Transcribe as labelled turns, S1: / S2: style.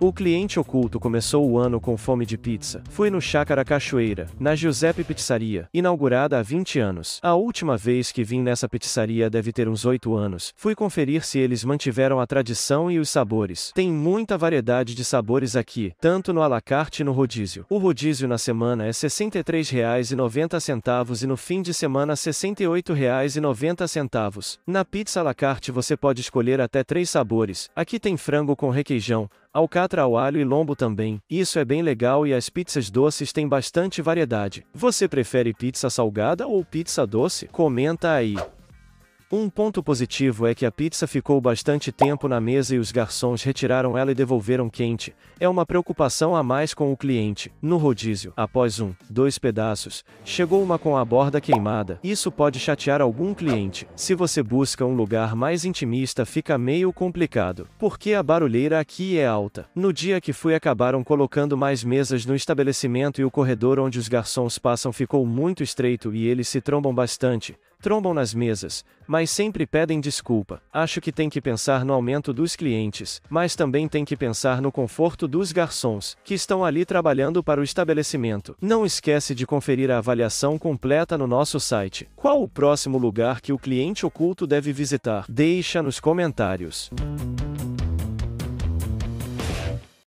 S1: O cliente oculto começou o ano com fome de pizza. Fui no Chácara Cachoeira, na Giuseppe Pizzaria, inaugurada há 20 anos. A última vez que vim nessa pizzaria deve ter uns 8 anos. Fui conferir se eles mantiveram a tradição e os sabores. Tem muita variedade de sabores aqui, tanto no alacarte e no rodízio. O rodízio na semana é R$ 63,90 e no fim de semana R$ 68,90. Na pizza alacarte você pode escolher até 3 sabores. Aqui tem frango com requeijão, alcatra ao alho e lombo também. Isso é bem legal e as pizzas doces têm bastante variedade. Você prefere pizza salgada ou pizza doce? Comenta aí. Um ponto positivo é que a pizza ficou bastante tempo na mesa e os garçons retiraram ela e devolveram quente. É uma preocupação a mais com o cliente. No rodízio, após um, dois pedaços, chegou uma com a borda queimada. Isso pode chatear algum cliente. Se você busca um lugar mais intimista, fica meio complicado, porque a barulheira aqui é alta. No dia que fui, acabaram colocando mais mesas no estabelecimento e o corredor onde os garçons passam ficou muito estreito e eles se trombam bastante trombam nas mesas, mas sempre pedem desculpa. Acho que tem que pensar no aumento dos clientes, mas também tem que pensar no conforto dos garçons, que estão ali trabalhando para o estabelecimento. Não esquece de conferir a avaliação completa no nosso site. Qual o próximo lugar que o cliente oculto deve visitar? Deixa nos comentários.